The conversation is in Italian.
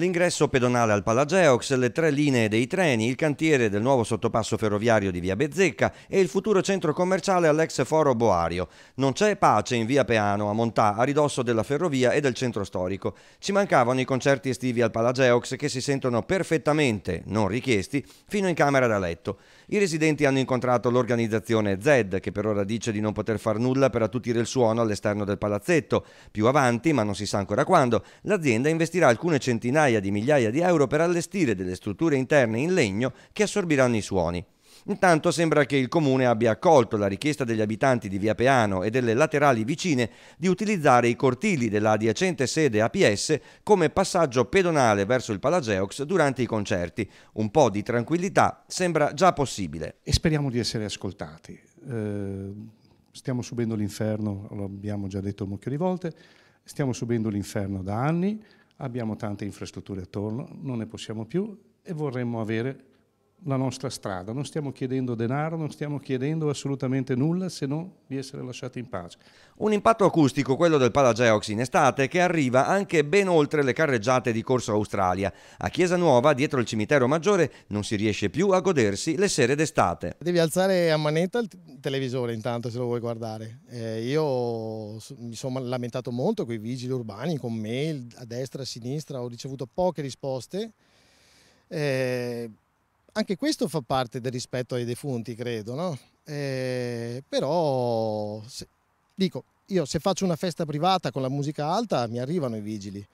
L'ingresso pedonale al Palageox, le tre linee dei treni, il cantiere del nuovo sottopasso ferroviario di via Bezzecca e il futuro centro commerciale all'ex foro Boario. Non c'è pace in via Peano, a Montà, a ridosso della ferrovia e del centro storico. Ci mancavano i concerti estivi al Palageox che si sentono perfettamente, non richiesti, fino in camera da letto. I residenti hanno incontrato l'organizzazione Z, che per ora dice di non poter far nulla per attutire il suono all'esterno del palazzetto. Più avanti, ma non si sa ancora quando, l'azienda investirà alcune centinaia centinaia di migliaia di euro per allestire delle strutture interne in legno che assorbiranno i suoni. Intanto sembra che il comune abbia accolto la richiesta degli abitanti di Via Peano e delle laterali vicine di utilizzare i cortili della adiacente sede APS come passaggio pedonale verso il Palageox durante i concerti. Un po' di tranquillità sembra già possibile. E speriamo di essere ascoltati. Eh, stiamo subendo l'inferno, lo abbiamo già detto molte volte, stiamo subendo l'inferno da anni abbiamo tante infrastrutture attorno, non ne possiamo più e vorremmo avere la nostra strada, non stiamo chiedendo denaro, non stiamo chiedendo assolutamente nulla se non di essere lasciati in pace. Un impatto acustico, quello del Palageox in estate, che arriva anche ben oltre le carreggiate di Corso Australia. A Chiesa Nuova, dietro il cimitero maggiore, non si riesce più a godersi le sere d'estate. Devi alzare a manetta il televisore intanto se lo vuoi guardare. Eh, io mi sono lamentato molto con i vigili urbani, con mail a destra, e a sinistra, ho ricevuto poche risposte. Eh, anche questo fa parte del rispetto ai defunti, credo, no? Eh, però, se, dico, io se faccio una festa privata con la musica alta mi arrivano i vigili.